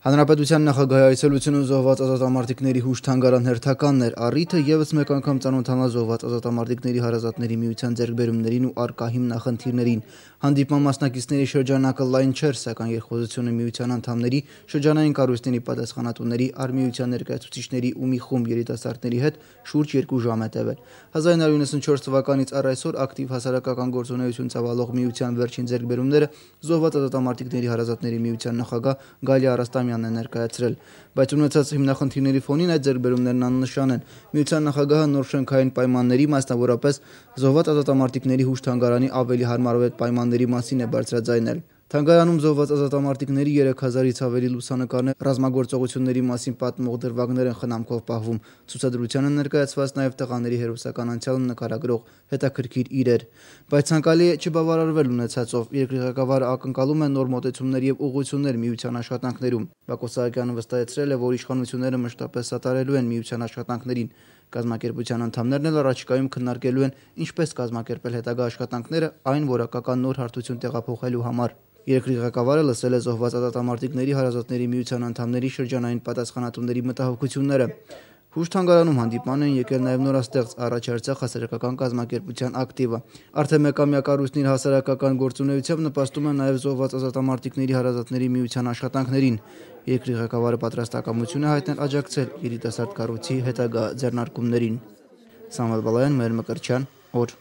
Հանրապետության նախագահայացելությունում զոհված ազատամարտիկների հուշթանգարան հերթականն էր առիթը եւս մեկ անգամ ծանոթանալ զոհված ազատամարտիկների հարազատների միության ձեռքբերումներին ու արկա հիմնախնդիրներին։ Հանդիպման մասնակիցների շրջանակը լայն չէր, սակայն երկխոսությունը միության անդամների, շրջանային կառույցների պատասխանատուների, արմիության ներկայացուցիչների ու մի խումբ երիտասարդների հետ շուրջ 2 ժամ է տևել։ 1994 թվականից առ այսօր ակտիվ հասարակական գործունեություն ծավալող միության վերջին ձեռքբերումները զոհված ազատամարտիկների հարազատների միության նախագահ Գալիա Արաստամյան Արամյանն է ներկայացրել, բայց ունեցած հիմնախնդիրների ֆոնին այդ ձեռբերումներն աննշան են։ Միության նախագահը նոր շենքային պայմանների, մասնավորապես զոհված ազատամարտիկների հուշ թանգարանի ավելի հարմարավետ պայմանների մասին է բարձրաձայնել։ Թանգարանում զոհված ազատամարտիկների 3000-ից ավելի լուսանկարներ ռազմագործողությունների մասին պատմող դրվագներ են խնամքով պահվում։ Ցուցադրությանը ներկայացված նաև տղաների հերոսական անցյալը նկարագրող հետաքրքիր իրեր։ Բայց ցանկալի է չբավարարվել ունեցածով։ Երկրի ղեկավարը ակնկալում է նոր մոտեցումներ եւ ուղղություններ միության աշխատանքներում։ Բակո Սահակյանը վստահեցրել է, որ իշխանությունները մշտապես սատարելու են միության աշխատանքներին։ Կազմակերպության անդամներն էլ առաջիկայում քննարկելու են ինչպես կազմակերպել հետագա աշխատանքները այն որակական նոր հարթություն տեղափոխելու համար։ Երկրի ղեկավարը լսել է զոհված ազատամարտիկների հարազատների միության անդամների շրջանային պատասխանատուների մտահոգությունները։ Հուշթանգարանում հանդիպման են եկել նաև նորաստեղծ առաջ Արցախ հասարակական կազմակերպության ակտիվը։ Արտեմեկամյա կառույցն իր հասարակական գործունեությամբ նպաստում է նաև զոհված ազատամարտիկների հարազատների միության աշխատանքներին։ Երկրի ղեկավարը պատրաստակամություն է հայտնել աջակցել երիտասարդ կառույցի հետագա ձեռնարկումներին։ Սամվել Բալայան, Մհեր Մկրչյան, օր